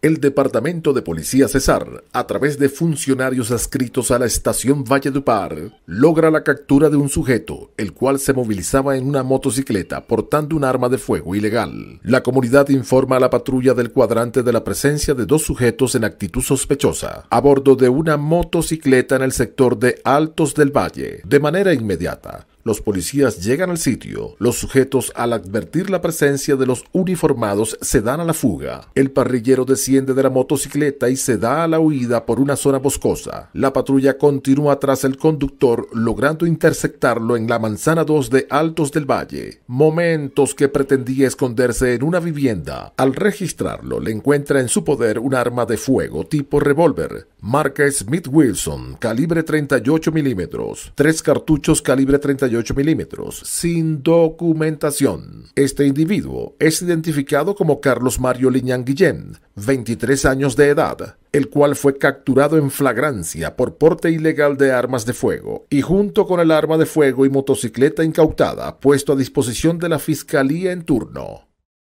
El Departamento de Policía Cesar, a través de funcionarios adscritos a la estación Valle Par, logra la captura de un sujeto, el cual se movilizaba en una motocicleta portando un arma de fuego ilegal. La comunidad informa a la patrulla del cuadrante de la presencia de dos sujetos en actitud sospechosa, a bordo de una motocicleta en el sector de Altos del Valle. De manera inmediata, los policías llegan al sitio. Los sujetos, al advertir la presencia de los uniformados, se dan a la fuga. El parrillero desciende de la motocicleta y se da a la huida por una zona boscosa. La patrulla continúa tras el conductor, logrando interceptarlo en la manzana 2 de Altos del Valle. Momentos que pretendía esconderse en una vivienda. Al registrarlo, le encuentra en su poder un arma de fuego tipo revólver, marca Smith Wilson, calibre 38 milímetros, tres cartuchos calibre 38 milímetros sin documentación. Este individuo es identificado como Carlos Mario Liñán Guillén, 23 años de edad, el cual fue capturado en flagrancia por porte ilegal de armas de fuego y junto con el arma de fuego y motocicleta incautada puesto a disposición de la Fiscalía en turno.